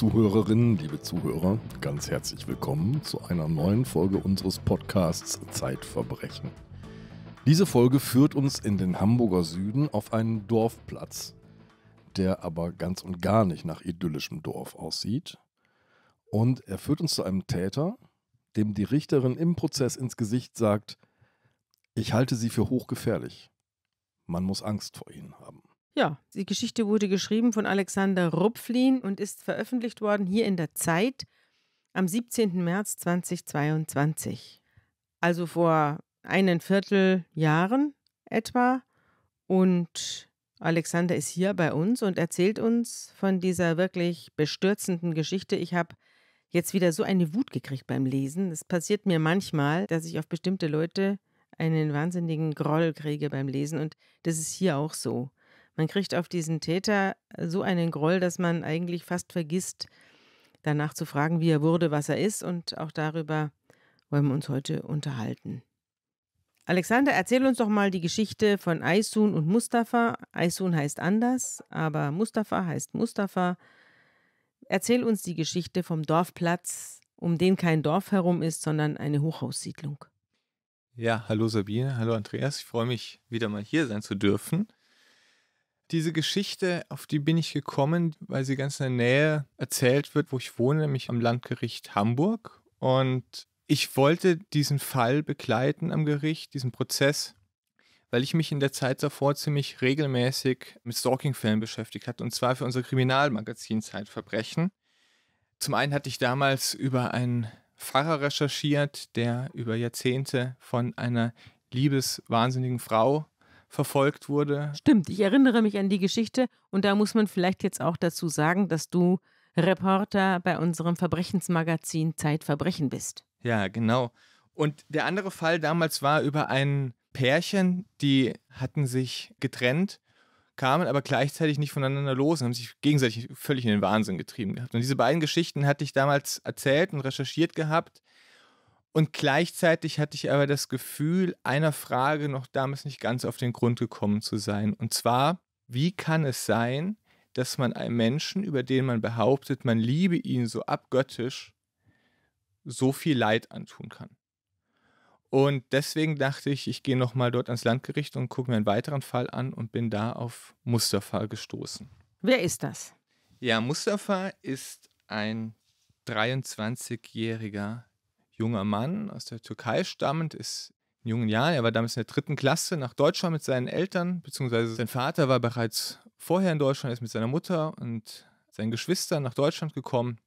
Zuhörerinnen, liebe Zuhörer, ganz herzlich willkommen zu einer neuen Folge unseres Podcasts Zeitverbrechen. Diese Folge führt uns in den Hamburger Süden auf einen Dorfplatz, der aber ganz und gar nicht nach idyllischem Dorf aussieht. Und er führt uns zu einem Täter, dem die Richterin im Prozess ins Gesicht sagt, ich halte sie für hochgefährlich. Man muss Angst vor ihnen haben. Ja, die Geschichte wurde geschrieben von Alexander Rupflin und ist veröffentlicht worden hier in der Zeit am 17. März 2022. Also vor einem Vierteljahren etwa. Und Alexander ist hier bei uns und erzählt uns von dieser wirklich bestürzenden Geschichte. Ich habe jetzt wieder so eine Wut gekriegt beim Lesen. Es passiert mir manchmal, dass ich auf bestimmte Leute einen wahnsinnigen Groll kriege beim Lesen und das ist hier auch so. Man kriegt auf diesen Täter äh, so einen Groll, dass man eigentlich fast vergisst, danach zu fragen, wie er wurde, was er ist. Und auch darüber wollen wir uns heute unterhalten. Alexander, erzähl uns doch mal die Geschichte von Aisun und Mustafa. Aisun heißt anders, aber Mustafa heißt Mustafa. Erzähl uns die Geschichte vom Dorfplatz, um den kein Dorf herum ist, sondern eine Hochhaussiedlung. Ja, hallo Sabine, hallo Andreas. Ich freue mich, wieder mal hier sein zu dürfen. Diese Geschichte, auf die bin ich gekommen, weil sie ganz in der Nähe erzählt wird, wo ich wohne, nämlich am Landgericht Hamburg. Und ich wollte diesen Fall begleiten am Gericht, diesen Prozess, weil ich mich in der Zeit davor ziemlich regelmäßig mit Stalking-Fällen beschäftigt hatte, und zwar für unser Kriminalmagazin Zeitverbrechen. Zum einen hatte ich damals über einen Pfarrer recherchiert, der über Jahrzehnte von einer liebeswahnsinnigen Frau verfolgt wurde. Stimmt, ich erinnere mich an die Geschichte und da muss man vielleicht jetzt auch dazu sagen, dass du Reporter bei unserem Verbrechensmagazin Zeitverbrechen bist. Ja, genau. Und der andere Fall damals war über ein Pärchen, die hatten sich getrennt, kamen aber gleichzeitig nicht voneinander los und haben sich gegenseitig völlig in den Wahnsinn getrieben gehabt. Und diese beiden Geschichten hatte ich damals erzählt und recherchiert gehabt und gleichzeitig hatte ich aber das Gefühl, einer Frage noch damals nicht ganz auf den Grund gekommen zu sein. Und zwar, wie kann es sein, dass man einem Menschen, über den man behauptet, man liebe ihn so abgöttisch, so viel Leid antun kann? Und deswegen dachte ich, ich gehe nochmal dort ans Landgericht und gucke mir einen weiteren Fall an und bin da auf Mustafa gestoßen. Wer ist das? Ja, Mustafa ist ein 23-jähriger junger Mann aus der Türkei stammend, ist in jungen Jahren, er war damals in der dritten Klasse, nach Deutschland mit seinen Eltern, beziehungsweise sein Vater war bereits vorher in Deutschland, ist mit seiner Mutter und seinen Geschwistern nach Deutschland gekommen.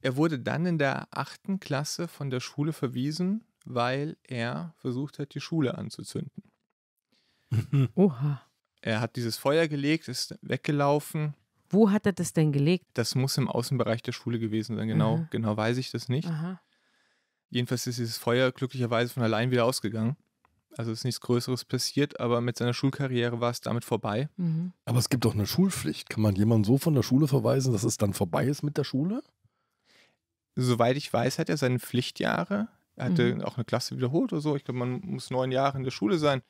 Er wurde dann in der achten Klasse von der Schule verwiesen, weil er versucht hat, die Schule anzuzünden. Oha. Er hat dieses Feuer gelegt, ist weggelaufen. Wo hat er das denn gelegt? Das muss im Außenbereich der Schule gewesen sein, genau, genau weiß ich das nicht. Aha. Jedenfalls ist dieses Feuer glücklicherweise von allein wieder ausgegangen. Also ist nichts Größeres passiert, aber mit seiner Schulkarriere war es damit vorbei. Mhm. Aber es gibt doch eine Schulpflicht. Kann man jemanden so von der Schule verweisen, dass es dann vorbei ist mit der Schule? Soweit ich weiß, hat er seine Pflichtjahre. Er hatte mhm. auch eine Klasse wiederholt oder so. Ich glaube, man muss neun Jahre in der Schule sein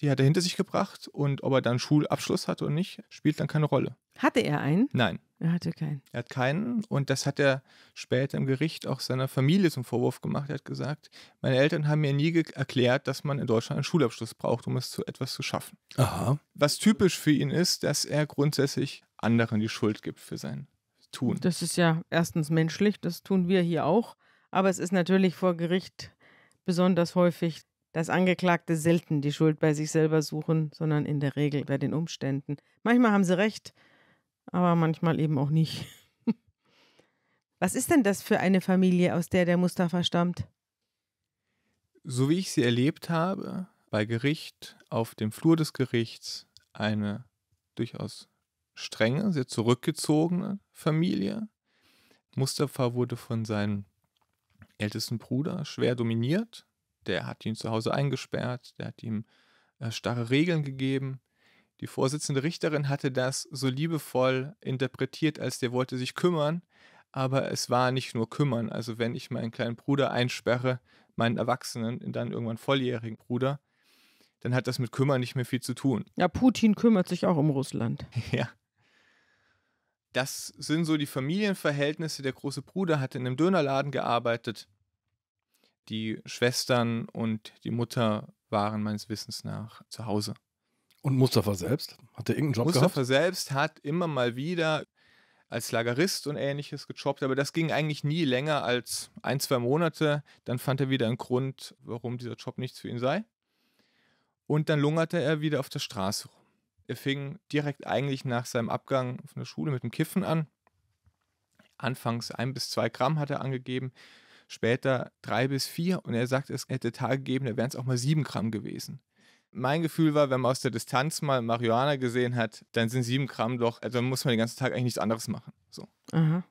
die hat er hinter sich gebracht und ob er dann Schulabschluss hat oder nicht, spielt dann keine Rolle. Hatte er einen? Nein. Er hatte keinen. Er hat keinen und das hat er später im Gericht auch seiner Familie zum Vorwurf gemacht. Er hat gesagt, meine Eltern haben mir nie erklärt, dass man in Deutschland einen Schulabschluss braucht, um es zu etwas zu schaffen. Aha. Was typisch für ihn ist, dass er grundsätzlich anderen die Schuld gibt für sein Tun. Das ist ja erstens menschlich, das tun wir hier auch, aber es ist natürlich vor Gericht besonders häufig dass Angeklagte selten die Schuld bei sich selber suchen, sondern in der Regel bei den Umständen. Manchmal haben sie recht, aber manchmal eben auch nicht. Was ist denn das für eine Familie, aus der der Mustafa stammt? So wie ich sie erlebt habe, bei Gericht, auf dem Flur des Gerichts, eine durchaus strenge, sehr zurückgezogene Familie. Mustafa wurde von seinem ältesten Bruder schwer dominiert, der hat ihn zu Hause eingesperrt, der hat ihm äh, starre Regeln gegeben. Die vorsitzende Richterin hatte das so liebevoll interpretiert, als der wollte sich kümmern, aber es war nicht nur kümmern. Also wenn ich meinen kleinen Bruder einsperre, meinen erwachsenen, dann irgendwann volljährigen Bruder, dann hat das mit kümmern nicht mehr viel zu tun. Ja, Putin kümmert sich auch um Russland. Ja. Das sind so die Familienverhältnisse. Der große Bruder hatte in einem Dönerladen gearbeitet die Schwestern und die Mutter waren meines Wissens nach zu Hause. Und Mustafa selbst? Hat er irgendeinen Job Mustafa gehabt? Mustafa selbst hat immer mal wieder als Lagerist und ähnliches gechoppt, aber das ging eigentlich nie länger als ein, zwei Monate. Dann fand er wieder einen Grund, warum dieser Job nichts für ihn sei. Und dann lungerte er wieder auf der Straße rum. Er fing direkt eigentlich nach seinem Abgang von der Schule mit dem Kiffen an. Anfangs ein bis zwei Gramm hat er angegeben später drei bis vier und er sagt, es hätte Tage gegeben, da wären es auch mal sieben Gramm gewesen. Mein Gefühl war, wenn man aus der Distanz mal Marihuana gesehen hat, dann sind sieben Gramm doch, also muss man den ganzen Tag eigentlich nichts anderes machen. So. Aha.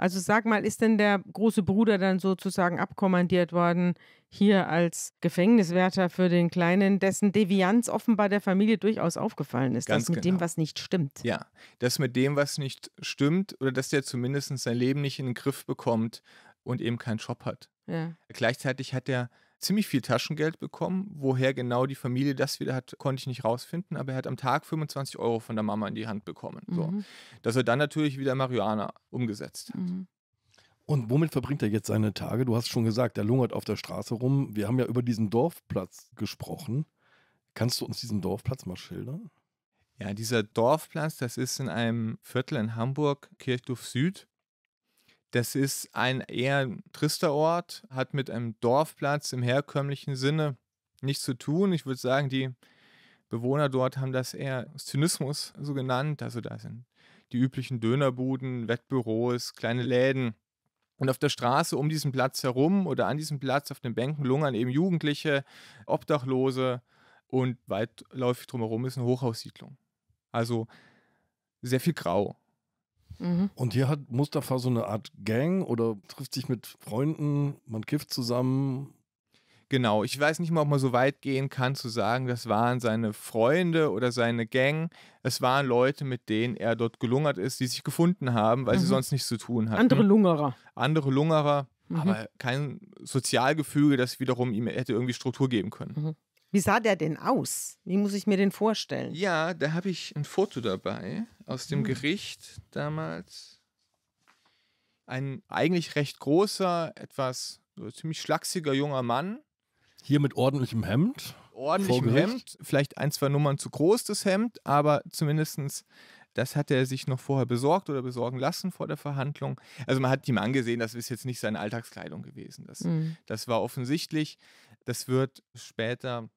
Also sag mal, ist denn der große Bruder dann sozusagen abkommandiert worden, hier als Gefängniswärter für den Kleinen, dessen Devianz offenbar der Familie durchaus aufgefallen ist, Ganz das mit genau. dem, was nicht stimmt. Ja, dass mit dem, was nicht stimmt oder dass der zumindest sein Leben nicht in den Griff bekommt, und eben keinen Job hat. Ja. Gleichzeitig hat er ziemlich viel Taschengeld bekommen. Woher genau die Familie das wieder hat, konnte ich nicht rausfinden, aber er hat am Tag 25 Euro von der Mama in die Hand bekommen. Mhm. So. Dass er dann natürlich wieder Marihuana umgesetzt hat. Mhm. Und womit verbringt er jetzt seine Tage? Du hast schon gesagt, er lungert auf der Straße rum. Wir haben ja über diesen Dorfplatz gesprochen. Kannst du uns diesen Dorfplatz mal schildern? Ja, dieser Dorfplatz, das ist in einem Viertel in Hamburg, Kirchdorf Süd. Das ist ein eher trister Ort, hat mit einem Dorfplatz im herkömmlichen Sinne nichts zu tun. Ich würde sagen, die Bewohner dort haben das eher Zynismus so genannt. Also da sind die üblichen Dönerbuden, Wettbüros, kleine Läden. Und auf der Straße um diesen Platz herum oder an diesem Platz auf den Bänken lungern eben Jugendliche, Obdachlose und weitläufig drumherum ist eine Hochhaussiedlung. Also sehr viel Grau. Mhm. Und hier hat Mustafa so eine Art Gang oder trifft sich mit Freunden, man kifft zusammen. Genau, ich weiß nicht mal, ob man so weit gehen kann zu sagen, das waren seine Freunde oder seine Gang. Es waren Leute, mit denen er dort gelungert ist, die sich gefunden haben, weil mhm. sie sonst nichts zu tun hatten. Andere Lungerer. Andere Lungerer, mhm. aber kein Sozialgefüge, das wiederum ihm hätte irgendwie Struktur geben können. Mhm. Wie sah der denn aus? Wie muss ich mir den vorstellen? Ja, da habe ich ein Foto dabei aus dem mhm. Gericht damals. Ein eigentlich recht großer, etwas ziemlich schlachsiger junger Mann. Hier mit ordentlichem Hemd. Ordentlichem Hemd, vielleicht ein, zwei Nummern zu groß das Hemd, aber zumindest das hat er sich noch vorher besorgt oder besorgen lassen vor der Verhandlung. Also man hat ihm angesehen, das ist jetzt nicht seine Alltagskleidung gewesen. Das, mhm. das war offensichtlich. Das wird später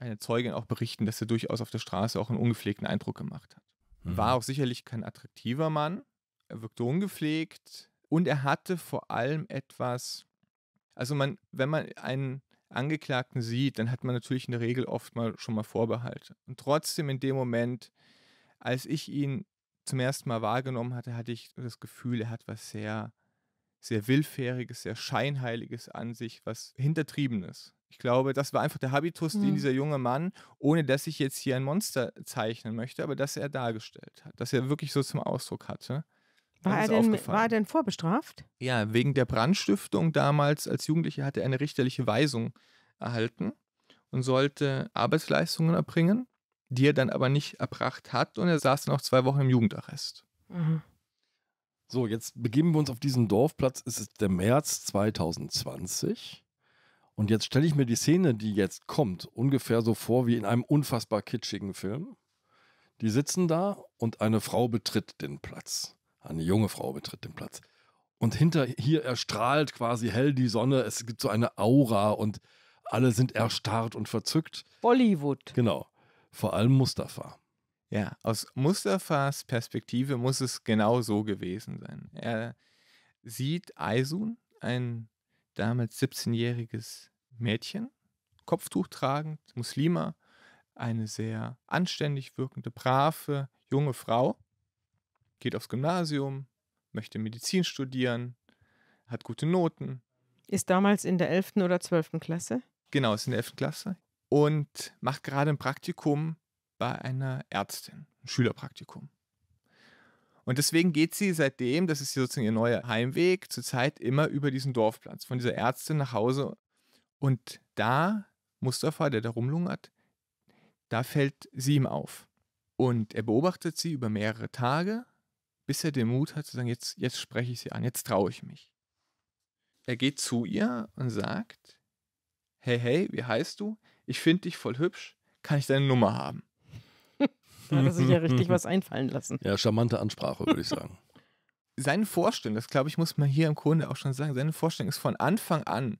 eine Zeugin auch berichten, dass er durchaus auf der Straße auch einen ungepflegten Eindruck gemacht hat. Mhm. War auch sicherlich kein attraktiver Mann, er wirkte ungepflegt und er hatte vor allem etwas, also man, wenn man einen Angeklagten sieht, dann hat man natürlich in der Regel oft mal schon mal Vorbehalte. Und trotzdem in dem Moment, als ich ihn zum ersten Mal wahrgenommen hatte, hatte ich das Gefühl, er hat was sehr sehr willfähriges, sehr scheinheiliges an sich, was hintertriebenes. Ich glaube, das war einfach der Habitus, mhm. den dieser junge Mann, ohne dass ich jetzt hier ein Monster zeichnen möchte, aber dass er dargestellt hat, dass er wirklich so zum Ausdruck hatte. War er, denn, war er, denn, vorbestraft? Ja, wegen der Brandstiftung damals als Jugendlicher hatte er eine richterliche Weisung erhalten und sollte Arbeitsleistungen erbringen, die er dann aber nicht erbracht hat und er saß dann auch zwei Wochen im Jugendarrest. Mhm. So, jetzt begeben wir uns auf diesen Dorfplatz. Es ist der März 2020. Und jetzt stelle ich mir die Szene, die jetzt kommt, ungefähr so vor wie in einem unfassbar kitschigen Film. Die sitzen da und eine Frau betritt den Platz. Eine junge Frau betritt den Platz. Und hinter hier erstrahlt quasi hell die Sonne. Es gibt so eine Aura und alle sind erstarrt und verzückt. Bollywood. Genau. Vor allem Mustafa. Ja, aus Mustafas Perspektive muss es genau so gewesen sein. Er sieht Aisun, ein damals 17-jähriges Mädchen, Kopftuch tragend, Muslima, eine sehr anständig wirkende, brave, junge Frau, geht aufs Gymnasium, möchte Medizin studieren, hat gute Noten. Ist damals in der 11. oder 12. Klasse? Genau, ist in der 11. Klasse und macht gerade ein Praktikum bei einer Ärztin, ein Schülerpraktikum. Und deswegen geht sie seitdem, das ist sozusagen ihr neuer Heimweg, zurzeit immer über diesen Dorfplatz, von dieser Ärztin nach Hause. Und da, Mustafa, der da rumlungert, da fällt sie ihm auf. Und er beobachtet sie über mehrere Tage, bis er den Mut hat zu sagen, jetzt, jetzt spreche ich sie an, jetzt traue ich mich. Er geht zu ihr und sagt, hey, hey, wie heißt du? Ich finde dich voll hübsch, kann ich deine Nummer haben? Da hat er sich ja richtig was einfallen lassen. Ja, charmante Ansprache, würde ich sagen. Seine Vorstellung, das glaube ich, muss man hier im Grunde auch schon sagen, seine Vorstellung ist von Anfang an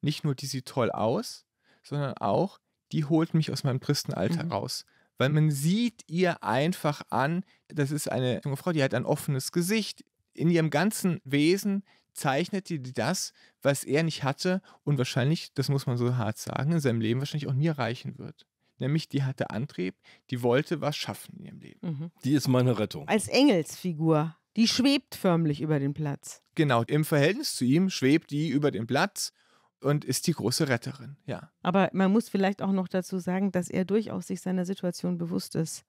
nicht nur, die sieht toll aus, sondern auch, die holt mich aus meinem tristen Alter mhm. raus. Weil man sieht ihr einfach an, das ist eine junge Frau, die hat ein offenes Gesicht. In ihrem ganzen Wesen zeichnet die das, was er nicht hatte und wahrscheinlich, das muss man so hart sagen, in seinem Leben wahrscheinlich auch nie erreichen wird nämlich die hatte Antrieb, die wollte was schaffen in ihrem Leben. Mhm. Die ist meine Rettung. Als Engelsfigur. Die schwebt förmlich über den Platz. Genau, im Verhältnis zu ihm schwebt die über den Platz und ist die große Retterin, ja. Aber man muss vielleicht auch noch dazu sagen, dass er durchaus sich seiner Situation bewusst ist.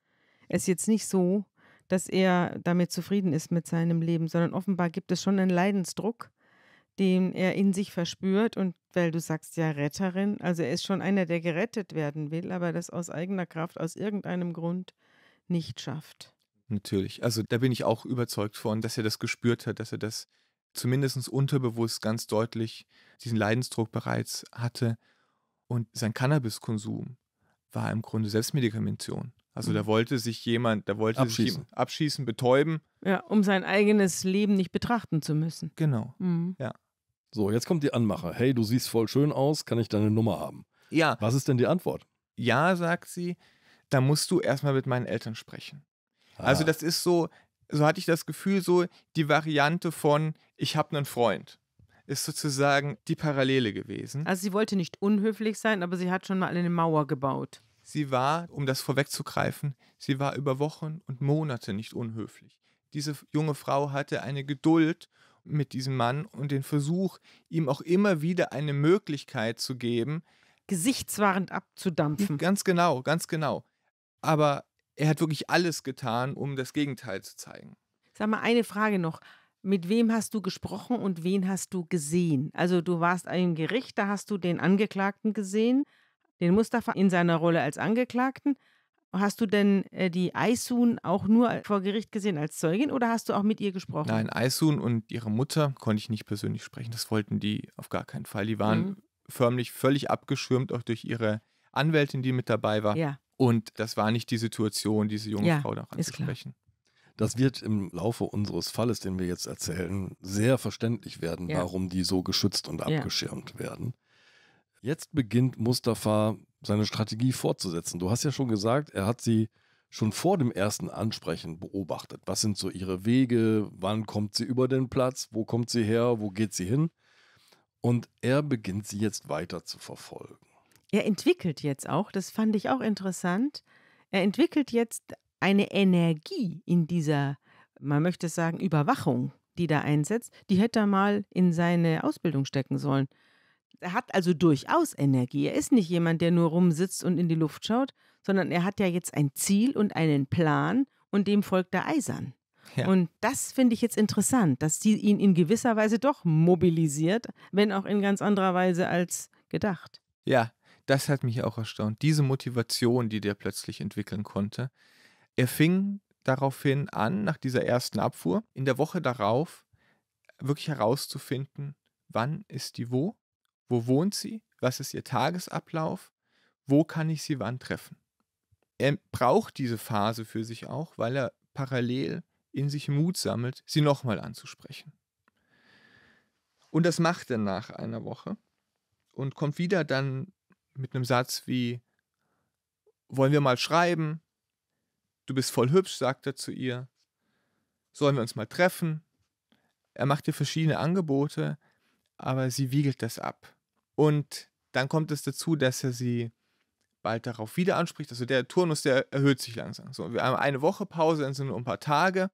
Es ist jetzt nicht so, dass er damit zufrieden ist mit seinem Leben, sondern offenbar gibt es schon einen Leidensdruck, den er in sich verspürt und weil du sagst ja Retterin, also er ist schon einer, der gerettet werden will, aber das aus eigener Kraft, aus irgendeinem Grund nicht schafft. Natürlich, also da bin ich auch überzeugt von, dass er das gespürt hat, dass er das zumindest unterbewusst ganz deutlich, diesen Leidensdruck bereits hatte und sein Cannabiskonsum war im Grunde Selbstmedikamentation. Also da mhm. wollte sich jemand, da wollte abschießen. sich abschießen, betäuben. Ja, um sein eigenes Leben nicht betrachten zu müssen. Genau. Mhm. Ja. So, jetzt kommt die Anmache. Hey, du siehst voll schön aus, kann ich deine Nummer haben? Ja. Was ist denn die Antwort? Ja, sagt sie, da musst du erstmal mit meinen Eltern sprechen. Also ah. Also das ist so, so hatte ich das Gefühl, so die Variante von, ich habe einen Freund ist sozusagen die Parallele gewesen. Also sie wollte nicht unhöflich sein, aber sie hat schon mal eine Mauer gebaut. Sie war, um das vorwegzugreifen, sie war über Wochen und Monate nicht unhöflich. Diese junge Frau hatte eine Geduld mit diesem Mann und den Versuch, ihm auch immer wieder eine Möglichkeit zu geben, gesichtswahrend abzudampfen. Hm, ganz genau, ganz genau. Aber er hat wirklich alles getan, um das Gegenteil zu zeigen. Sag mal eine Frage noch. Mit wem hast du gesprochen und wen hast du gesehen? Also du warst im Gericht, da hast du den Angeklagten gesehen, den Mustafa in seiner Rolle als Angeklagten. Hast du denn äh, die Aisun auch nur vor Gericht gesehen als Zeugin oder hast du auch mit ihr gesprochen? Nein, Aisun und ihre Mutter konnte ich nicht persönlich sprechen. Das wollten die auf gar keinen Fall. Die waren mhm. förmlich völlig abgeschirmt, auch durch ihre Anwältin, die mit dabei war. Ja. Und das war nicht die Situation, diese junge ja, Frau noch anzusprechen. Das wird im Laufe unseres Falles, den wir jetzt erzählen, sehr verständlich werden, ja. warum die so geschützt und abgeschirmt werden. Jetzt beginnt Mustafa seine Strategie fortzusetzen. Du hast ja schon gesagt, er hat sie schon vor dem ersten Ansprechen beobachtet. Was sind so ihre Wege? Wann kommt sie über den Platz? Wo kommt sie her? Wo geht sie hin? Und er beginnt sie jetzt weiter zu verfolgen. Er entwickelt jetzt auch, das fand ich auch interessant, er entwickelt jetzt eine Energie in dieser, man möchte sagen, Überwachung, die da einsetzt, die hätte er mal in seine Ausbildung stecken sollen er hat also durchaus Energie. Er ist nicht jemand, der nur rumsitzt und in die Luft schaut, sondern er hat ja jetzt ein Ziel und einen Plan und dem folgt er eisern. Ja. Und das finde ich jetzt interessant, dass sie ihn in gewisser Weise doch mobilisiert, wenn auch in ganz anderer Weise als gedacht. Ja, das hat mich auch erstaunt. Diese Motivation, die der plötzlich entwickeln konnte. Er fing daraufhin an, nach dieser ersten Abfuhr, in der Woche darauf wirklich herauszufinden, wann ist die wo wo wohnt sie? Was ist ihr Tagesablauf? Wo kann ich sie wann treffen? Er braucht diese Phase für sich auch, weil er parallel in sich Mut sammelt, sie nochmal anzusprechen. Und das macht er nach einer Woche und kommt wieder dann mit einem Satz wie, wollen wir mal schreiben? Du bist voll hübsch, sagt er zu ihr. Sollen wir uns mal treffen? Er macht ihr verschiedene Angebote, aber sie wiegelt das ab. Und dann kommt es dazu, dass er sie bald darauf wieder anspricht. Also der Turnus, der erhöht sich langsam. So, wir haben eine Woche Pause, dann sind nur ein paar Tage.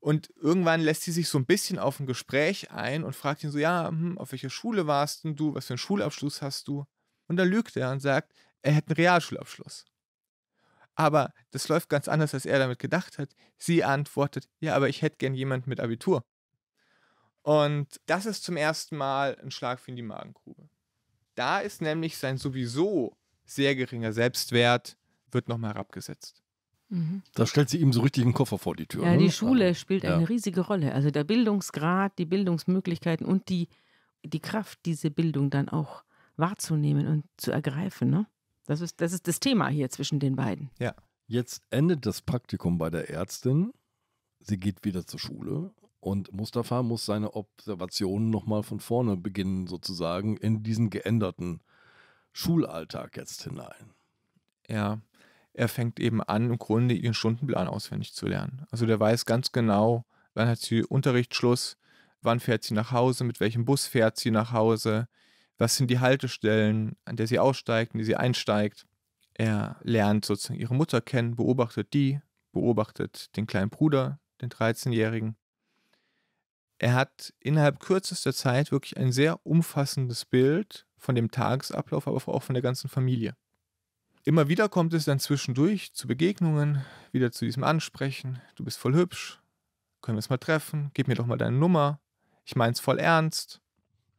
Und irgendwann lässt sie sich so ein bisschen auf ein Gespräch ein und fragt ihn so: Ja, hm, auf welcher Schule warst denn du? Was für einen Schulabschluss hast du? Und dann lügt er und sagt, er hätte einen Realschulabschluss. Aber das läuft ganz anders, als er damit gedacht hat. Sie antwortet: Ja, aber ich hätte gern jemanden mit Abitur. Und das ist zum ersten Mal ein Schlag für ihn die Magengrube. Da ist nämlich sein sowieso sehr geringer Selbstwert, wird nochmal herabgesetzt. Mhm. Da stellt sie ihm so richtig einen Koffer vor die Tür. Ja, ne? die Schule also, spielt ja. eine riesige Rolle. Also der Bildungsgrad, die Bildungsmöglichkeiten und die, die Kraft, diese Bildung dann auch wahrzunehmen und zu ergreifen. Ne? Das, ist, das ist das Thema hier zwischen den beiden. Ja. Jetzt endet das Praktikum bei der Ärztin. Sie geht wieder zur Schule und Mustafa muss seine Observationen nochmal von vorne beginnen, sozusagen, in diesen geänderten Schulalltag jetzt hinein. Ja, er fängt eben an, im Grunde ihren Stundenplan auswendig zu lernen. Also der weiß ganz genau, wann hat sie Unterrichtsschluss, wann fährt sie nach Hause, mit welchem Bus fährt sie nach Hause, was sind die Haltestellen, an der sie aussteigt, in die sie einsteigt. Er lernt sozusagen ihre Mutter kennen, beobachtet die, beobachtet den kleinen Bruder, den 13-Jährigen, er hat innerhalb kürzester Zeit wirklich ein sehr umfassendes Bild von dem Tagesablauf, aber auch von der ganzen Familie. Immer wieder kommt es dann zwischendurch zu Begegnungen, wieder zu diesem Ansprechen. Du bist voll hübsch, können wir uns mal treffen, gib mir doch mal deine Nummer, ich mein's voll ernst.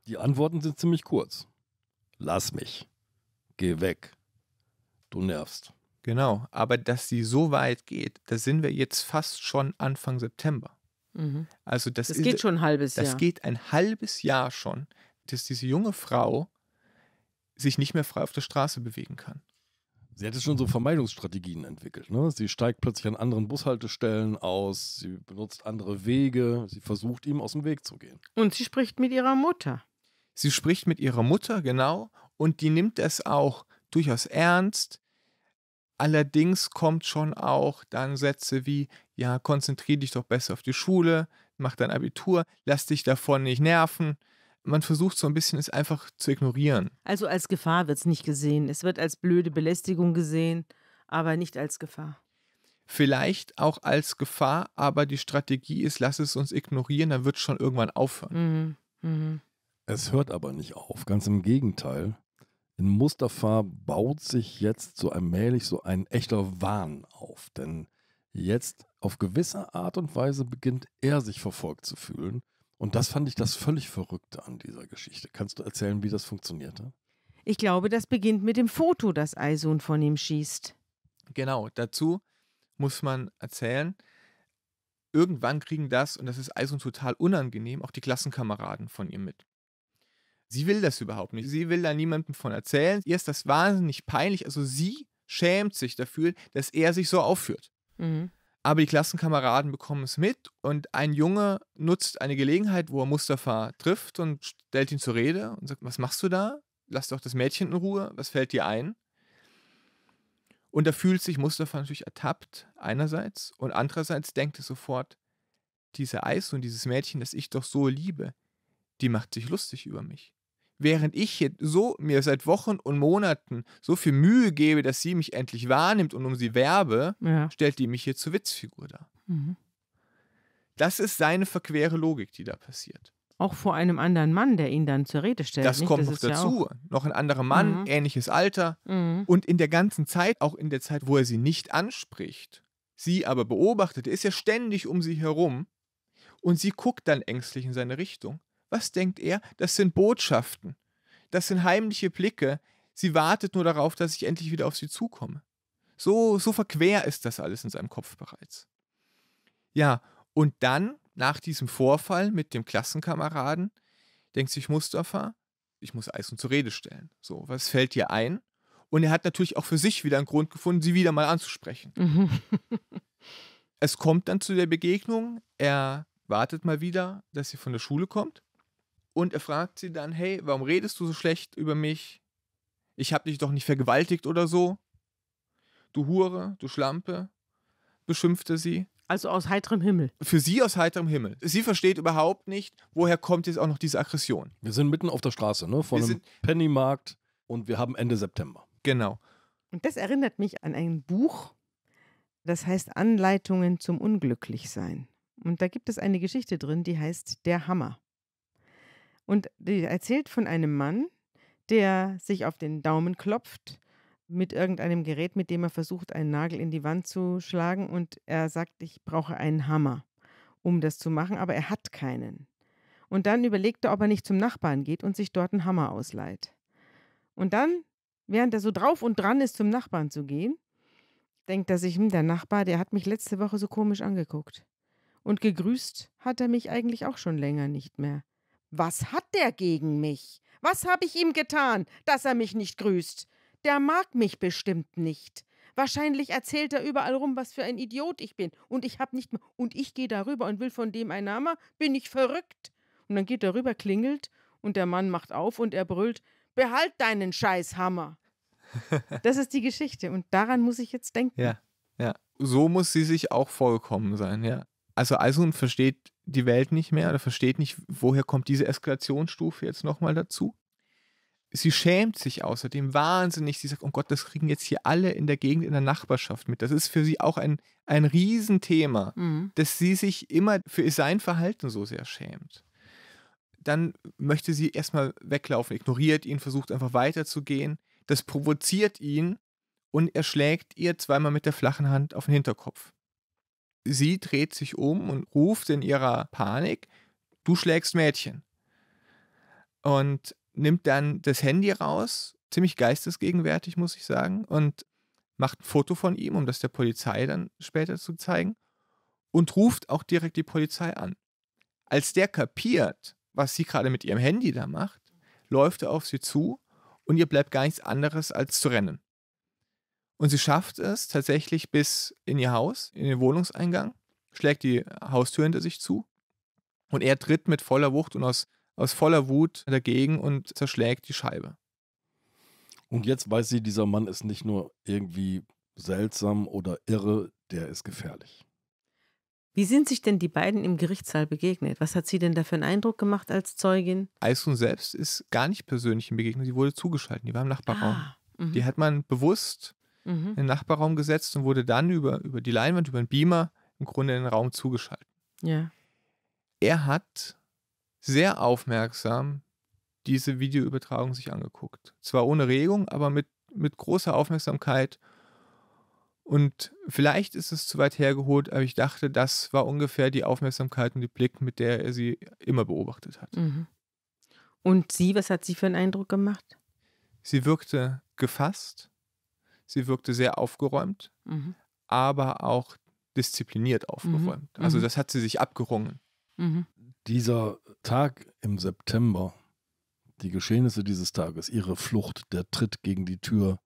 Die Antworten sind ziemlich kurz. Lass mich, geh weg, du nervst. Genau, aber dass sie so weit geht, da sind wir jetzt fast schon Anfang September. Mhm. Also das, das ist, geht schon ein halbes Jahr. Das geht ein halbes Jahr schon, dass diese junge Frau sich nicht mehr frei auf der Straße bewegen kann. Sie hätte schon so Vermeidungsstrategien entwickelt. Ne? Sie steigt plötzlich an anderen Bushaltestellen aus, sie benutzt andere Wege, sie versucht ihm aus dem Weg zu gehen. Und sie spricht mit ihrer Mutter. Sie spricht mit ihrer Mutter, genau, und die nimmt es auch durchaus ernst. Allerdings kommt schon auch dann Sätze wie, ja, konzentriere dich doch besser auf die Schule, mach dein Abitur, lass dich davon nicht nerven. Man versucht so ein bisschen es einfach zu ignorieren. Also als Gefahr wird es nicht gesehen. Es wird als blöde Belästigung gesehen, aber nicht als Gefahr. Vielleicht auch als Gefahr, aber die Strategie ist, lass es uns ignorieren, dann wird es schon irgendwann aufhören. Mhm. Mhm. Es hört aber nicht auf, ganz im Gegenteil. In Mustafa baut sich jetzt so allmählich so ein echter Wahn auf, denn jetzt auf gewisse Art und Weise beginnt er sich verfolgt zu fühlen. Und das fand ich das völlig Verrückte an dieser Geschichte. Kannst du erzählen, wie das funktionierte? Ich glaube, das beginnt mit dem Foto, das Eisun von ihm schießt. Genau, dazu muss man erzählen, irgendwann kriegen das, und das ist Eisun total unangenehm, auch die Klassenkameraden von ihm mit. Sie will das überhaupt nicht. Sie will da niemandem von erzählen. Ihr ist das wahnsinnig peinlich. Also sie schämt sich dafür, dass er sich so aufführt. Mhm. Aber die Klassenkameraden bekommen es mit und ein Junge nutzt eine Gelegenheit, wo er Mustafa trifft und stellt ihn zur Rede und sagt, was machst du da? Lass doch das Mädchen in Ruhe, was fällt dir ein? Und da fühlt sich Mustafa natürlich ertappt einerseits und andererseits denkt er sofort, diese Eis und dieses Mädchen, das ich doch so liebe, die macht sich lustig über mich während ich hier so mir seit Wochen und Monaten so viel Mühe gebe, dass sie mich endlich wahrnimmt und um sie werbe, ja. stellt die mich hier zur Witzfigur dar. Mhm. Das ist seine verquere Logik, die da passiert. Auch vor einem anderen Mann, der ihn dann zur Rede stellt. Das nicht? kommt das noch dazu. Ja noch ein anderer Mann, mhm. ähnliches Alter. Mhm. Und in der ganzen Zeit, auch in der Zeit, wo er sie nicht anspricht, sie aber beobachtet, ist er ständig um sie herum. Und sie guckt dann ängstlich in seine Richtung. Was denkt er? Das sind Botschaften. Das sind heimliche Blicke. Sie wartet nur darauf, dass ich endlich wieder auf sie zukomme. So, so verquer ist das alles in seinem Kopf bereits. Ja, und dann, nach diesem Vorfall mit dem Klassenkameraden, denkt sich Mustafa, ich muss Eisen zur Rede stellen. So, was fällt dir ein? Und er hat natürlich auch für sich wieder einen Grund gefunden, sie wieder mal anzusprechen. Mhm. es kommt dann zu der Begegnung. Er wartet mal wieder, dass sie von der Schule kommt. Und er fragt sie dann, hey, warum redest du so schlecht über mich? Ich habe dich doch nicht vergewaltigt oder so. Du Hure, du Schlampe, beschimpfte sie. Also aus heiterem Himmel. Für sie aus heiterem Himmel. Sie versteht überhaupt nicht, woher kommt jetzt auch noch diese Aggression. Wir sind mitten auf der Straße, ne? Vor wir einem Pennymarkt und wir haben Ende September. Genau. Und das erinnert mich an ein Buch, das heißt Anleitungen zum Unglücklichsein. Und da gibt es eine Geschichte drin, die heißt Der Hammer. Und die erzählt von einem Mann, der sich auf den Daumen klopft mit irgendeinem Gerät, mit dem er versucht, einen Nagel in die Wand zu schlagen. Und er sagt, ich brauche einen Hammer, um das zu machen, aber er hat keinen. Und dann überlegt er, ob er nicht zum Nachbarn geht und sich dort einen Hammer ausleiht. Und dann, während er so drauf und dran ist, zum Nachbarn zu gehen, denkt er sich, hm, der Nachbar, der hat mich letzte Woche so komisch angeguckt. Und gegrüßt hat er mich eigentlich auch schon länger nicht mehr. Was hat der gegen mich? Was habe ich ihm getan, dass er mich nicht grüßt? Der mag mich bestimmt nicht. Wahrscheinlich erzählt er überall rum, was für ein Idiot ich bin. Und ich hab nicht mehr. Und ich gehe darüber und will von dem ein Name. Bin ich verrückt? Und dann geht er rüber, klingelt und der Mann macht auf und er brüllt: Behalt deinen Scheißhammer. das ist die Geschichte und daran muss ich jetzt denken. Ja, ja. So muss sie sich auch vollkommen sein, ja also Eisun versteht die Welt nicht mehr oder versteht nicht, woher kommt diese Eskalationsstufe jetzt nochmal dazu. Sie schämt sich außerdem wahnsinnig. Sie sagt, oh Gott, das kriegen jetzt hier alle in der Gegend, in der Nachbarschaft mit. Das ist für sie auch ein, ein Riesenthema, mhm. dass sie sich immer für sein Verhalten so sehr schämt. Dann möchte sie erstmal weglaufen, ignoriert ihn, versucht einfach weiterzugehen. Das provoziert ihn und er schlägt ihr zweimal mit der flachen Hand auf den Hinterkopf. Sie dreht sich um und ruft in ihrer Panik, du schlägst Mädchen. Und nimmt dann das Handy raus, ziemlich geistesgegenwärtig, muss ich sagen, und macht ein Foto von ihm, um das der Polizei dann später zu zeigen, und ruft auch direkt die Polizei an. Als der kapiert, was sie gerade mit ihrem Handy da macht, läuft er auf sie zu und ihr bleibt gar nichts anderes als zu rennen. Und sie schafft es tatsächlich bis in ihr Haus, in den Wohnungseingang, schlägt die Haustür hinter sich zu und er tritt mit voller Wucht und aus, aus voller Wut dagegen und zerschlägt die Scheibe. Und jetzt weiß sie, dieser Mann ist nicht nur irgendwie seltsam oder irre, der ist gefährlich. Wie sind sich denn die beiden im Gerichtssaal begegnet? Was hat sie denn da für einen Eindruck gemacht als Zeugin? Eisun selbst ist gar nicht persönlich Begegnung. Sie wurde zugeschaltet. Die war im Nachbarraum. Ah, mhm. die hat man bewusst mhm. in den Nachbarraum gesetzt und wurde dann über, über die Leinwand, über den Beamer im Grunde in den Raum zugeschaltet. Ja. Er hat sehr aufmerksam diese Videoübertragung sich angeguckt. Zwar ohne Regung, aber mit, mit großer Aufmerksamkeit. Und vielleicht ist es zu weit hergeholt, aber ich dachte, das war ungefähr die Aufmerksamkeit und die Blick, mit der er sie immer beobachtet hat. Mhm. Und sie, was hat sie für einen Eindruck gemacht? Sie wirkte gefasst, Sie wirkte sehr aufgeräumt, mhm. aber auch diszipliniert aufgeräumt. Mhm. Also mhm. das hat sie sich abgerungen. Mhm. Dieser Tag im September, die Geschehnisse dieses Tages, ihre Flucht, der Tritt gegen die Tür,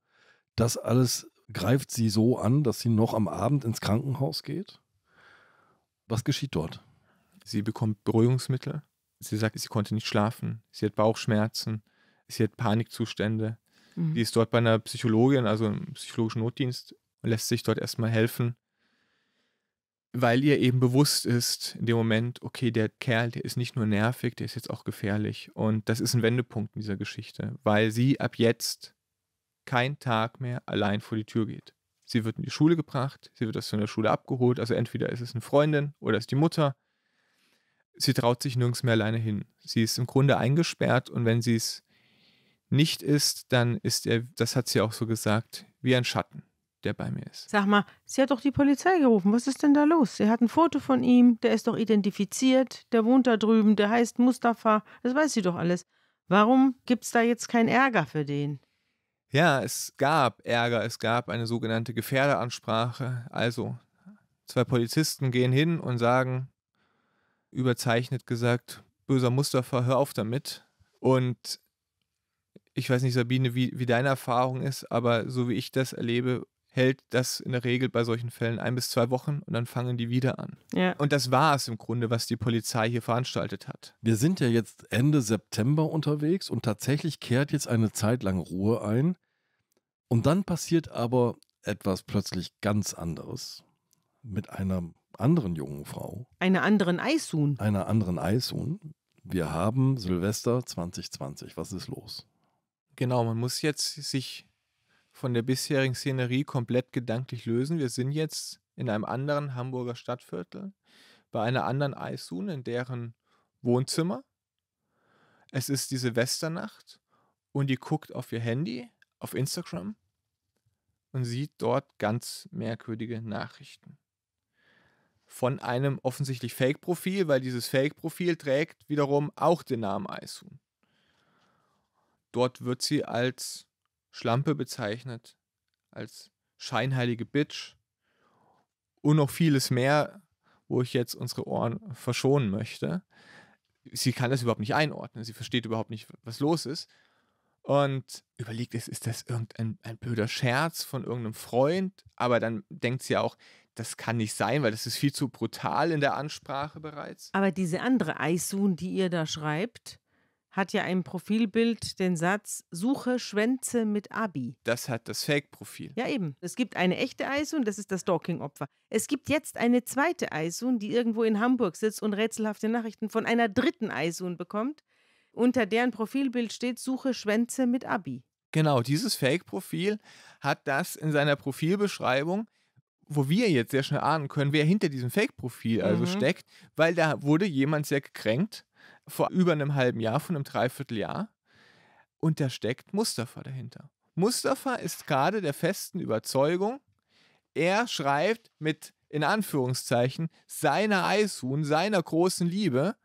das alles greift sie so an, dass sie noch am Abend ins Krankenhaus geht. Was geschieht dort? Sie bekommt Beruhigungsmittel. Sie sagt, sie konnte nicht schlafen. Sie hat Bauchschmerzen. Sie hat Panikzustände. Mhm. Die ist dort bei einer Psychologin, also im psychologischen Notdienst, und lässt sich dort erstmal helfen, weil ihr eben bewusst ist in dem Moment, okay, der Kerl, der ist nicht nur nervig, der ist jetzt auch gefährlich. Und das ist ein Wendepunkt in dieser Geschichte, weil sie ab jetzt kein Tag mehr allein vor die Tür geht. Sie wird in die Schule gebracht, sie wird aus der Schule abgeholt, also entweder ist es eine Freundin oder ist die Mutter. Sie traut sich nirgends mehr alleine hin. Sie ist im Grunde eingesperrt und wenn sie es nicht ist, dann ist er, das hat sie auch so gesagt, wie ein Schatten, der bei mir ist. Sag mal, sie hat doch die Polizei gerufen. Was ist denn da los? Sie hat ein Foto von ihm, der ist doch identifiziert, der wohnt da drüben, der heißt Mustafa, das weiß sie doch alles. Warum gibt es da jetzt keinen Ärger für den? Ja, es gab Ärger, es gab eine sogenannte Gefährderansprache. Also, zwei Polizisten gehen hin und sagen, überzeichnet gesagt, böser Mustafa, hör auf damit. Und ich weiß nicht, Sabine, wie, wie deine Erfahrung ist, aber so wie ich das erlebe, hält das in der Regel bei solchen Fällen ein bis zwei Wochen und dann fangen die wieder an. Ja. Und das war es im Grunde, was die Polizei hier veranstaltet hat. Wir sind ja jetzt Ende September unterwegs und tatsächlich kehrt jetzt eine Zeit lang Ruhe ein. Und dann passiert aber etwas plötzlich ganz anderes mit einer anderen jungen Frau. Einer anderen Eisun. Einer anderen Eisun. Wir haben Silvester 2020. Was ist los? Genau, man muss jetzt sich von der bisherigen Szenerie komplett gedanklich lösen. Wir sind jetzt in einem anderen Hamburger Stadtviertel, bei einer anderen Eissuhne, in deren Wohnzimmer. Es ist die Silvesternacht und die guckt auf ihr Handy, auf Instagram und sieht dort ganz merkwürdige Nachrichten. Von einem offensichtlich Fake-Profil, weil dieses Fake-Profil trägt wiederum auch den Namen Eishuhn. Dort wird sie als Schlampe bezeichnet, als scheinheilige Bitch und noch vieles mehr, wo ich jetzt unsere Ohren verschonen möchte. Sie kann das überhaupt nicht einordnen, sie versteht überhaupt nicht, was los ist und überlegt, ist, ist das irgendein ein blöder Scherz von irgendeinem Freund? Aber dann denkt sie auch, das kann nicht sein, weil das ist viel zu brutal in der Ansprache bereits. Aber diese andere Eisun, die ihr da schreibt, hat ja ein Profilbild den Satz Suche Schwänze mit Abi. Das hat das Fake-Profil. Ja, eben. Es gibt eine echte Eisun, das ist das Stalking-Opfer. Es gibt jetzt eine zweite Eisun, die irgendwo in Hamburg sitzt und rätselhafte Nachrichten von einer dritten Eisun bekommt, unter deren Profilbild steht Suche Schwänze mit Abi. Genau, dieses Fake-Profil hat das in seiner Profilbeschreibung wo wir jetzt sehr schnell ahnen können, wer hinter diesem Fake-Profil also mhm. steckt, weil da wurde jemand sehr gekränkt vor über einem halben Jahr, von einem Dreivierteljahr. Und da steckt Mustafa dahinter. Mustafa ist gerade der festen Überzeugung, er schreibt mit, in Anführungszeichen, seiner Eishuhn, seiner großen Liebe,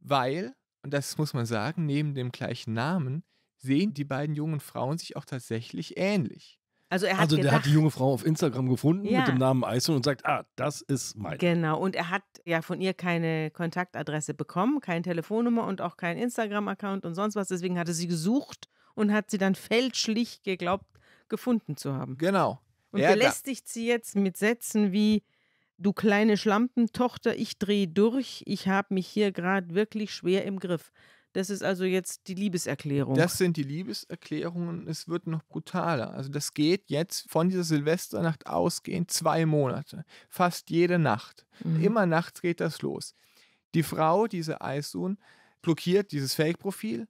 weil, und das muss man sagen, neben dem gleichen Namen sehen die beiden jungen Frauen sich auch tatsächlich ähnlich. Also, er hat, also der hat die junge Frau auf Instagram gefunden ja. mit dem Namen Eison und sagt, ah, das ist mein. Genau, und er hat ja von ihr keine Kontaktadresse bekommen, keine Telefonnummer und auch keinen Instagram-Account und sonst was. Deswegen hat er sie gesucht und hat sie dann fälschlich geglaubt, gefunden zu haben. Genau. Und ja, belästigt sie jetzt mit Sätzen wie, du kleine Schlampentochter, ich drehe durch, ich habe mich hier gerade wirklich schwer im Griff. Das ist also jetzt die Liebeserklärung. Das sind die Liebeserklärungen. Es wird noch brutaler. Also das geht jetzt von dieser Silvesternacht ausgehend zwei Monate. Fast jede Nacht. Mhm. Immer nachts geht das los. Die Frau, diese Eisun, blockiert dieses Fake-Profil.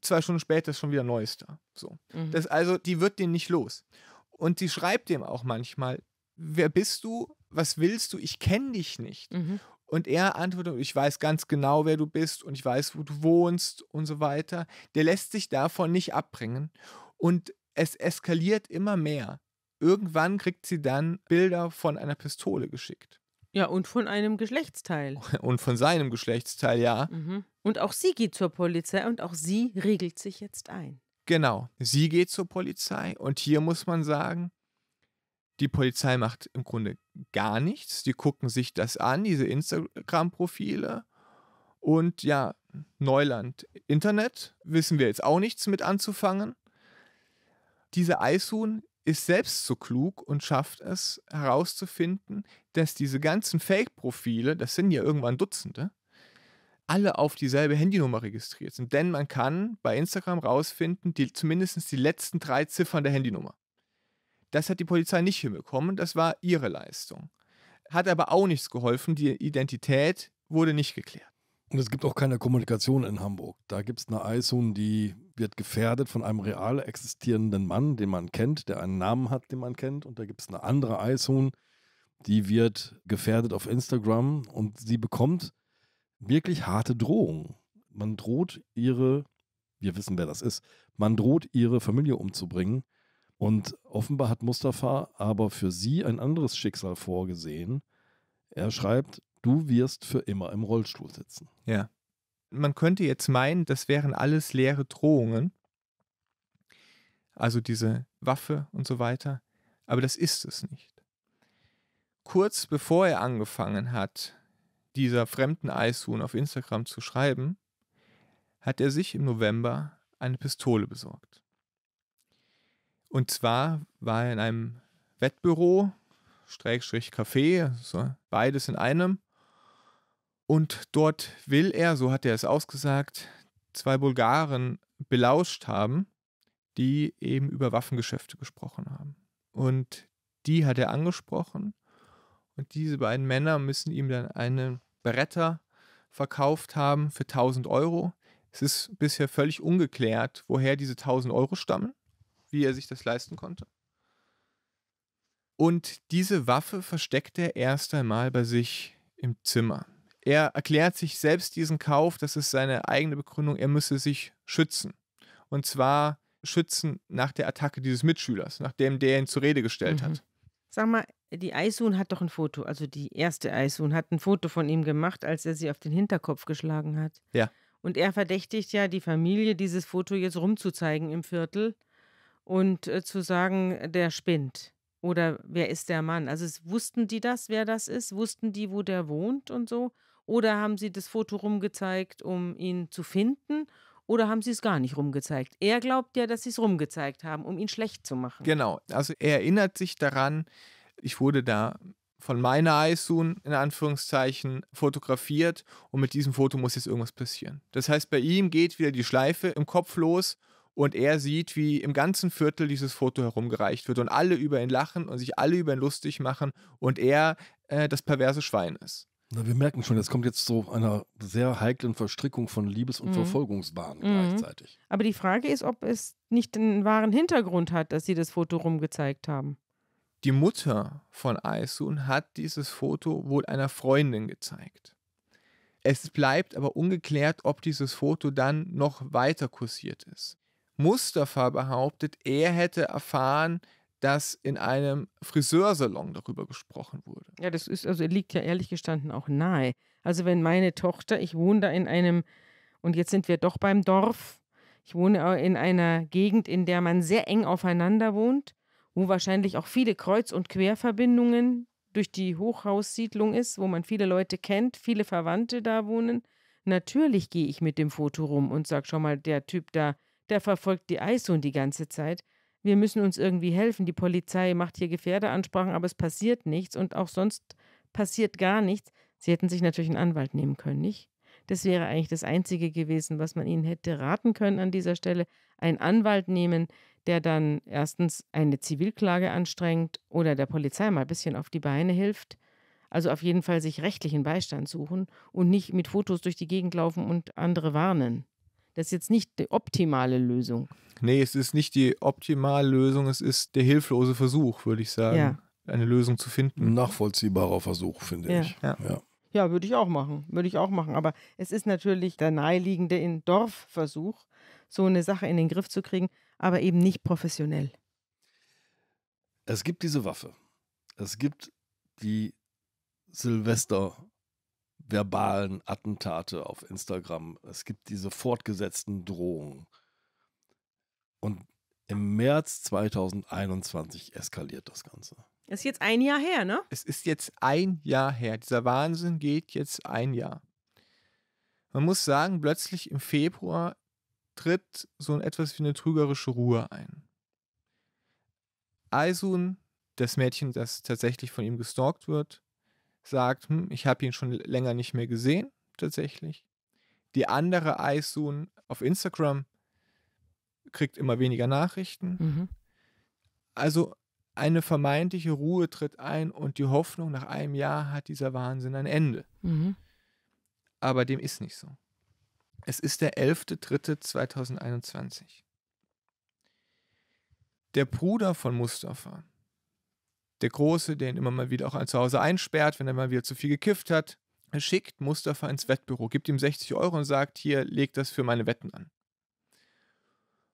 Zwei Stunden später ist schon wieder neues So. Mhm. Das also, die wird den nicht los. Und sie schreibt dem auch manchmal, wer bist du? Was willst du? Ich kenne dich nicht. Mhm. Und er antwortet, ich weiß ganz genau, wer du bist und ich weiß, wo du wohnst und so weiter. Der lässt sich davon nicht abbringen und es eskaliert immer mehr. Irgendwann kriegt sie dann Bilder von einer Pistole geschickt. Ja, und von einem Geschlechtsteil. Und von seinem Geschlechtsteil, ja. Mhm. Und auch sie geht zur Polizei und auch sie regelt sich jetzt ein. Genau, sie geht zur Polizei und hier muss man sagen, die Polizei macht im Grunde gar nichts. Die gucken sich das an, diese Instagram-Profile. Und ja, Neuland. Internet wissen wir jetzt auch nichts mit anzufangen. Diese Eisun ist selbst so klug und schafft es herauszufinden, dass diese ganzen Fake-Profile, das sind ja irgendwann Dutzende, alle auf dieselbe Handynummer registriert sind. Denn man kann bei Instagram herausfinden, die, zumindest die letzten drei Ziffern der Handynummer. Das hat die Polizei nicht hinbekommen, das war ihre Leistung. Hat aber auch nichts geholfen, die Identität wurde nicht geklärt. Und es gibt auch keine Kommunikation in Hamburg. Da gibt es eine Eishun, die wird gefährdet von einem real existierenden Mann, den man kennt, der einen Namen hat, den man kennt. Und da gibt es eine andere Eishun, die wird gefährdet auf Instagram und sie bekommt wirklich harte Drohungen. Man droht ihre, wir wissen, wer das ist, man droht ihre Familie umzubringen und offenbar hat Mustafa aber für sie ein anderes Schicksal vorgesehen. Er schreibt, du wirst für immer im Rollstuhl sitzen. Ja. Man könnte jetzt meinen, das wären alles leere Drohungen. Also diese Waffe und so weiter. Aber das ist es nicht. Kurz bevor er angefangen hat, dieser fremden Eishuhn auf Instagram zu schreiben, hat er sich im November eine Pistole besorgt. Und zwar war er in einem Wettbüro, Schrägstrich Café, so beides in einem. Und dort will er, so hat er es ausgesagt, zwei Bulgaren belauscht haben, die eben über Waffengeschäfte gesprochen haben. Und die hat er angesprochen. Und diese beiden Männer müssen ihm dann einen Bretter verkauft haben für 1000 Euro. Es ist bisher völlig ungeklärt, woher diese 1000 Euro stammen wie er sich das leisten konnte. Und diese Waffe versteckt er erst einmal bei sich im Zimmer. Er erklärt sich selbst diesen Kauf, das ist seine eigene Begründung, er müsse sich schützen. Und zwar schützen nach der Attacke dieses Mitschülers, nachdem der ihn zur Rede gestellt mhm. hat. Sag mal, die Eisun hat doch ein Foto, also die erste Eisun hat ein Foto von ihm gemacht, als er sie auf den Hinterkopf geschlagen hat. Ja. Und er verdächtigt ja die Familie, dieses Foto jetzt rumzuzeigen im Viertel und äh, zu sagen, der spinnt oder wer ist der Mann? Also es, wussten die das, wer das ist? Wussten die, wo der wohnt und so? Oder haben sie das Foto rumgezeigt, um ihn zu finden? Oder haben sie es gar nicht rumgezeigt? Er glaubt ja, dass sie es rumgezeigt haben, um ihn schlecht zu machen. Genau, also er erinnert sich daran, ich wurde da von meiner Eisun in Anführungszeichen fotografiert und mit diesem Foto muss jetzt irgendwas passieren. Das heißt, bei ihm geht wieder die Schleife im Kopf los und er sieht, wie im ganzen Viertel dieses Foto herumgereicht wird und alle über ihn lachen und sich alle über ihn lustig machen und er äh, das perverse Schwein ist. Na, wir merken schon, das kommt jetzt zu einer sehr heiklen Verstrickung von Liebes- und mhm. Verfolgungswahn mhm. gleichzeitig. Aber die Frage ist, ob es nicht einen wahren Hintergrund hat, dass sie das Foto rumgezeigt haben. Die Mutter von Aisun hat dieses Foto wohl einer Freundin gezeigt. Es bleibt aber ungeklärt, ob dieses Foto dann noch weiter kursiert ist. Mustafa behauptet, er hätte erfahren, dass in einem Friseursalon darüber gesprochen wurde. Ja, das ist also liegt ja ehrlich gestanden auch nahe. Also wenn meine Tochter, ich wohne da in einem und jetzt sind wir doch beim Dorf. Ich wohne in einer Gegend, in der man sehr eng aufeinander wohnt, wo wahrscheinlich auch viele Kreuz- und Querverbindungen durch die Hochhaussiedlung ist, wo man viele Leute kennt, viele Verwandte da wohnen. Natürlich gehe ich mit dem Foto rum und sage schon mal, der Typ da, der verfolgt die Eisun die ganze Zeit. Wir müssen uns irgendwie helfen. Die Polizei macht hier Gefährdeansprachen, aber es passiert nichts und auch sonst passiert gar nichts. Sie hätten sich natürlich einen Anwalt nehmen können, nicht? Das wäre eigentlich das Einzige gewesen, was man ihnen hätte raten können an dieser Stelle. Einen Anwalt nehmen, der dann erstens eine Zivilklage anstrengt oder der Polizei mal ein bisschen auf die Beine hilft. Also auf jeden Fall sich rechtlichen Beistand suchen und nicht mit Fotos durch die Gegend laufen und andere warnen. Das ist jetzt nicht die optimale Lösung. Nee, es ist nicht die optimale Lösung, es ist der hilflose Versuch, würde ich sagen, ja. eine Lösung zu finden. Ein nachvollziehbarer Versuch, finde ja. ich. Ja. ja. Ja, würde ich auch machen. Würde ich auch machen. Aber es ist natürlich der naheliegende Dorfversuch, so eine Sache in den Griff zu kriegen, aber eben nicht professionell. Es gibt diese Waffe. Es gibt die Silvester waffe verbalen Attentate auf Instagram. Es gibt diese fortgesetzten Drohungen. Und im März 2021 eskaliert das Ganze. Das ist jetzt ein Jahr her, ne? Es ist jetzt ein Jahr her. Dieser Wahnsinn geht jetzt ein Jahr. Man muss sagen, plötzlich im Februar tritt so ein etwas wie eine trügerische Ruhe ein. Aisun, das Mädchen, das tatsächlich von ihm gestalkt wird, sagt, hm, ich habe ihn schon länger nicht mehr gesehen, tatsächlich. Die andere Aisun auf Instagram kriegt immer weniger Nachrichten. Mhm. Also eine vermeintliche Ruhe tritt ein und die Hoffnung, nach einem Jahr hat dieser Wahnsinn ein Ende. Mhm. Aber dem ist nicht so. Es ist der 11.3.2021. Der Bruder von Mustafa der Große, der ihn immer mal wieder auch zu Hause einsperrt, wenn er mal wieder zu viel gekifft hat, schickt Mustafa ins Wettbüro, gibt ihm 60 Euro und sagt, hier, leg das für meine Wetten an.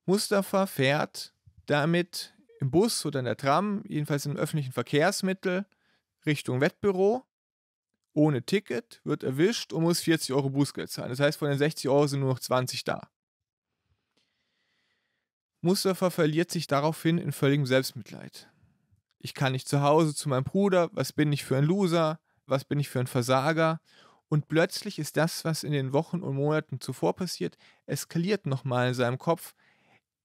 Mustafa fährt damit im Bus oder in der Tram, jedenfalls im öffentlichen Verkehrsmittel, Richtung Wettbüro. Ohne Ticket wird erwischt und muss 40 Euro Bußgeld zahlen. Das heißt, von den 60 Euro sind nur noch 20 da. Mustafa verliert sich daraufhin in völligem Selbstmitleid ich kann nicht zu Hause zu meinem Bruder, was bin ich für ein Loser, was bin ich für ein Versager. Und plötzlich ist das, was in den Wochen und Monaten zuvor passiert, eskaliert nochmal in seinem Kopf.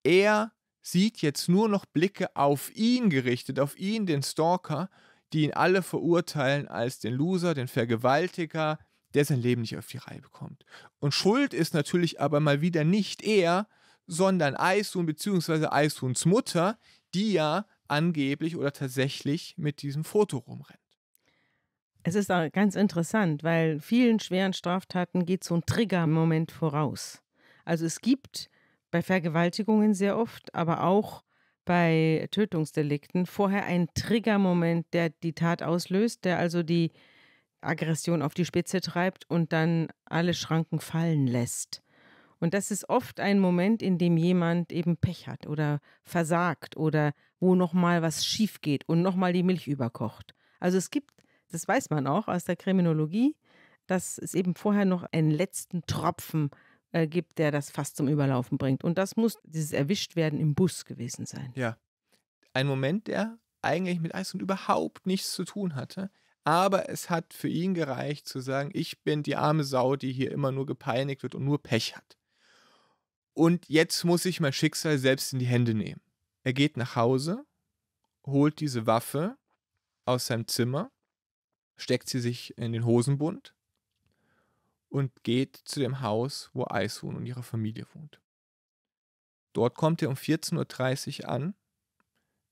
Er sieht jetzt nur noch Blicke auf ihn gerichtet, auf ihn, den Stalker, die ihn alle verurteilen als den Loser, den Vergewaltiger, der sein Leben nicht auf die Reihe bekommt. Und schuld ist natürlich aber mal wieder nicht er, sondern Eisun bzw. Eisuns Mutter, die ja angeblich oder tatsächlich mit diesem Foto rumrennt. Es ist auch ganz interessant, weil vielen schweren Straftaten geht so ein Triggermoment voraus. Also es gibt bei Vergewaltigungen sehr oft, aber auch bei Tötungsdelikten vorher einen Triggermoment, der die Tat auslöst, der also die Aggression auf die Spitze treibt und dann alle Schranken fallen lässt. Und das ist oft ein Moment, in dem jemand eben Pech hat oder versagt oder wo nochmal was schief geht und nochmal die Milch überkocht. Also es gibt, das weiß man auch aus der Kriminologie, dass es eben vorher noch einen letzten Tropfen äh, gibt, der das fast zum Überlaufen bringt. Und das muss dieses Erwischtwerden im Bus gewesen sein. Ja. Ein Moment, der eigentlich mit Eis und überhaupt nichts zu tun hatte. Aber es hat für ihn gereicht zu sagen, ich bin die arme Sau, die hier immer nur gepeinigt wird und nur Pech hat. Und jetzt muss ich mein Schicksal selbst in die Hände nehmen. Er geht nach Hause, holt diese Waffe aus seinem Zimmer, steckt sie sich in den Hosenbund und geht zu dem Haus, wo Eishuhn und ihre Familie wohnt. Dort kommt er um 14.30 Uhr an.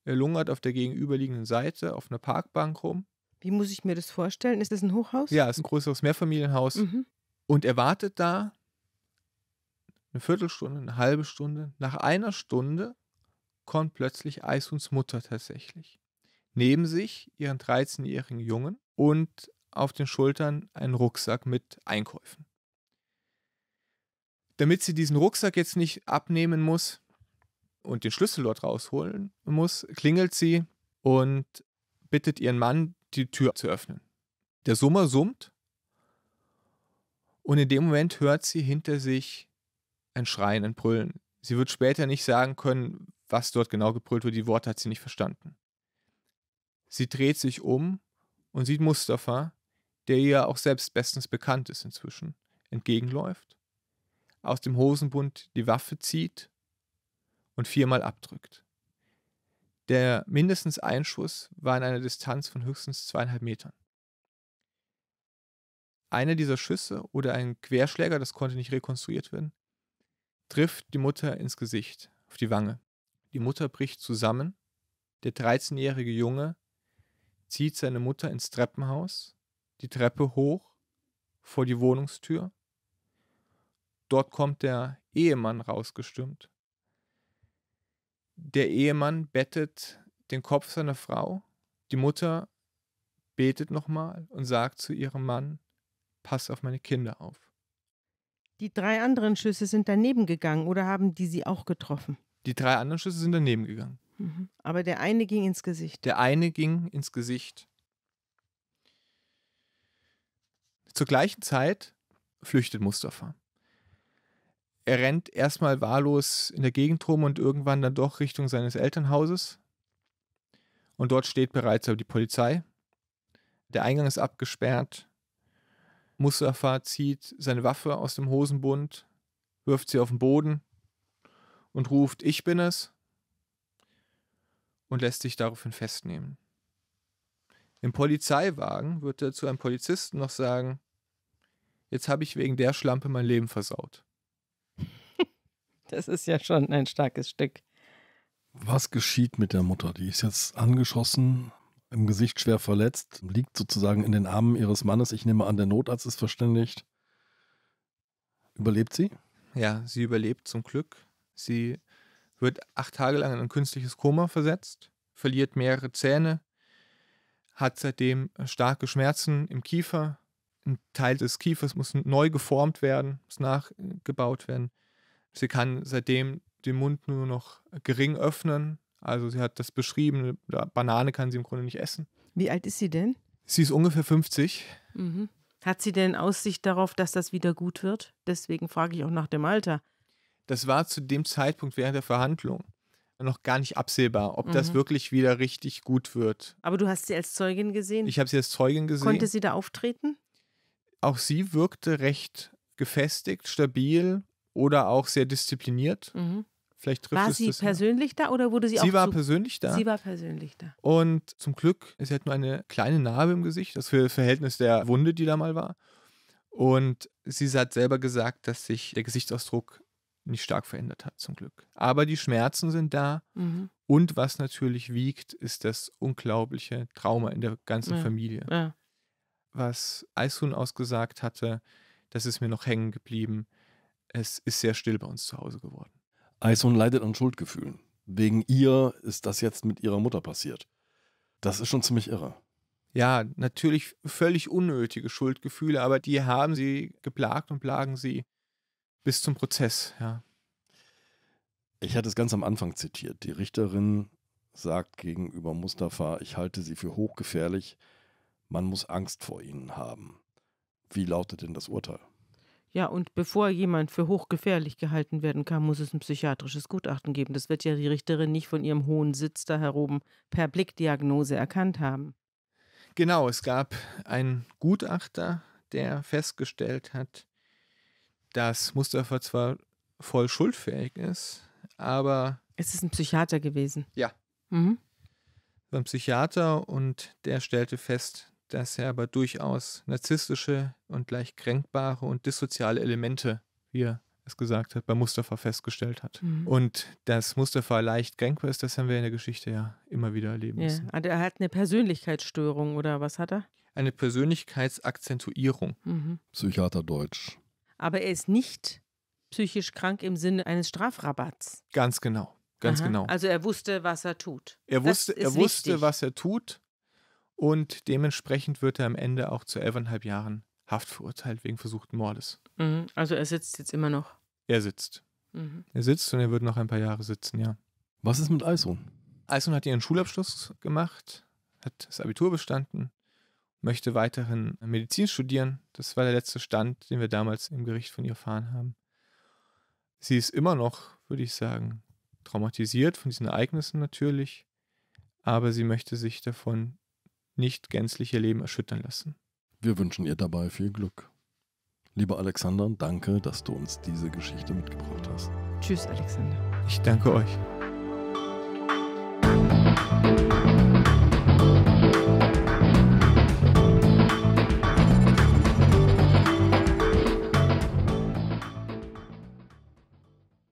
Er lungert auf der gegenüberliegenden Seite auf einer Parkbank rum. Wie muss ich mir das vorstellen? Ist das ein Hochhaus? Ja, es ist ein größeres Mehrfamilienhaus. Mhm. Und er wartet da eine Viertelstunde, eine halbe Stunde. Nach einer Stunde kommt plötzlich Aisuns Mutter tatsächlich. Neben sich ihren 13-jährigen Jungen und auf den Schultern einen Rucksack mit Einkäufen. Damit sie diesen Rucksack jetzt nicht abnehmen muss und den Schlüssel dort rausholen muss, klingelt sie und bittet ihren Mann, die Tür zu öffnen. Der Summer summt und in dem Moment hört sie hinter sich ein Schreien, ein Brüllen. Sie wird später nicht sagen können, was dort genau gebrüllt wurde, die Worte hat sie nicht verstanden. Sie dreht sich um und sieht Mustafa, der ihr auch selbst bestens bekannt ist inzwischen, entgegenläuft, aus dem Hosenbund die Waffe zieht und viermal abdrückt. Der mindestens ein Schuss war in einer Distanz von höchstens zweieinhalb Metern. Einer dieser Schüsse oder ein Querschläger, das konnte nicht rekonstruiert werden, trifft die Mutter ins Gesicht, auf die Wange. Die Mutter bricht zusammen. Der 13-jährige Junge zieht seine Mutter ins Treppenhaus, die Treppe hoch, vor die Wohnungstür. Dort kommt der Ehemann rausgestürmt. Der Ehemann bettet den Kopf seiner Frau. Die Mutter betet nochmal und sagt zu ihrem Mann, pass auf meine Kinder auf. Die drei anderen Schüsse sind daneben gegangen oder haben die sie auch getroffen? Die drei anderen Schüsse sind daneben gegangen. Mhm. Aber der eine ging ins Gesicht. Der eine ging ins Gesicht. Zur gleichen Zeit flüchtet Mustafa. Er rennt erstmal wahllos in der Gegend rum und irgendwann dann doch Richtung seines Elternhauses. Und dort steht bereits die Polizei. Der Eingang ist abgesperrt. Mustafa zieht seine Waffe aus dem Hosenbund, wirft sie auf den Boden und ruft, ich bin es, und lässt sich daraufhin festnehmen. Im Polizeiwagen wird er zu einem Polizisten noch sagen, jetzt habe ich wegen der Schlampe mein Leben versaut. Das ist ja schon ein starkes Stück. Was geschieht mit der Mutter? Die ist jetzt angeschossen, im Gesicht schwer verletzt, liegt sozusagen in den Armen ihres Mannes. Ich nehme an, der Notarzt ist verständigt. Überlebt sie? Ja, sie überlebt zum Glück. Sie wird acht Tage lang in ein künstliches Koma versetzt, verliert mehrere Zähne, hat seitdem starke Schmerzen im Kiefer. Ein Teil des Kiefers muss neu geformt werden, muss nachgebaut werden. Sie kann seitdem den Mund nur noch gering öffnen, also sie hat das beschrieben, Banane kann sie im Grunde nicht essen. Wie alt ist sie denn? Sie ist ungefähr 50. Mhm. Hat sie denn Aussicht darauf, dass das wieder gut wird? Deswegen frage ich auch nach dem Alter. Das war zu dem Zeitpunkt während der Verhandlung noch gar nicht absehbar, ob mhm. das wirklich wieder richtig gut wird. Aber du hast sie als Zeugin gesehen? Ich habe sie als Zeugin gesehen. Konnte sie da auftreten? Auch sie wirkte recht gefestigt, stabil oder auch sehr diszipliniert. Mhm. Vielleicht trifft war es sie persönlich noch. da oder wurde sie, sie auch war so persönlich da? Sie war persönlich da. Und zum Glück, sie hat nur eine kleine Narbe im Gesicht, das für Verhältnis der Wunde, die da mal war. Und sie hat selber gesagt, dass sich der Gesichtsausdruck nicht stark verändert hat, zum Glück. Aber die Schmerzen sind da. Mhm. Und was natürlich wiegt, ist das unglaubliche Trauma in der ganzen ja. Familie. Ja. Was Eishun ausgesagt hatte, das ist mir noch hängen geblieben. Es ist sehr still bei uns zu Hause geworden. Aison leidet an Schuldgefühlen. Wegen ihr ist das jetzt mit ihrer Mutter passiert. Das ist schon ziemlich irre. Ja, natürlich völlig unnötige Schuldgefühle, aber die haben sie geplagt und plagen sie bis zum Prozess, ja. Ich hatte es ganz am Anfang zitiert. Die Richterin sagt gegenüber Mustafa, ich halte sie für hochgefährlich, man muss Angst vor ihnen haben. Wie lautet denn das Urteil? Ja, und bevor jemand für hochgefährlich gehalten werden kann, muss es ein psychiatrisches Gutachten geben. Das wird ja die Richterin nicht von ihrem hohen Sitz da heroben per Blickdiagnose erkannt haben. Genau, es gab einen Gutachter, der festgestellt hat, dass Mustafa zwar voll schuldfähig ist, aber. Es ist ein Psychiater gewesen. Ja. Mhm. Ein Psychiater und der stellte fest, dass er aber durchaus narzisstische und leicht kränkbare und dissoziale Elemente, wie er es gesagt hat, bei Mustafa festgestellt hat. Mhm. Und dass Mustafa leicht kränkbar ist, das haben wir in der Geschichte ja immer wieder erleben müssen. Also ah, er hat eine Persönlichkeitsstörung oder was hat er? Eine Persönlichkeitsakzentuierung. Mhm. Psychiaterdeutsch. Aber er ist nicht psychisch krank im Sinne eines Strafrabatts. Ganz genau. Ganz Aha. genau. Also er wusste, was er tut. Er wusste, er wusste was er tut und dementsprechend wird er am Ende auch zu elfeinhalb Jahren Haft verurteilt wegen versuchten Mordes. Mhm. Also er sitzt jetzt immer noch. Er sitzt. Mhm. Er sitzt und er wird noch ein paar Jahre sitzen, ja. Was ist mit Eisun? Eisun hat ihren Schulabschluss gemacht, hat das Abitur bestanden, möchte weiterhin Medizin studieren. Das war der letzte Stand, den wir damals im Gericht von ihr erfahren haben. Sie ist immer noch, würde ich sagen, traumatisiert von diesen Ereignissen natürlich, aber sie möchte sich davon nicht gänzlich ihr Leben erschüttern lassen. Wir wünschen ihr dabei viel Glück. Lieber Alexander, danke, dass du uns diese Geschichte mitgebracht hast. Tschüss, Alexander. Ich danke euch.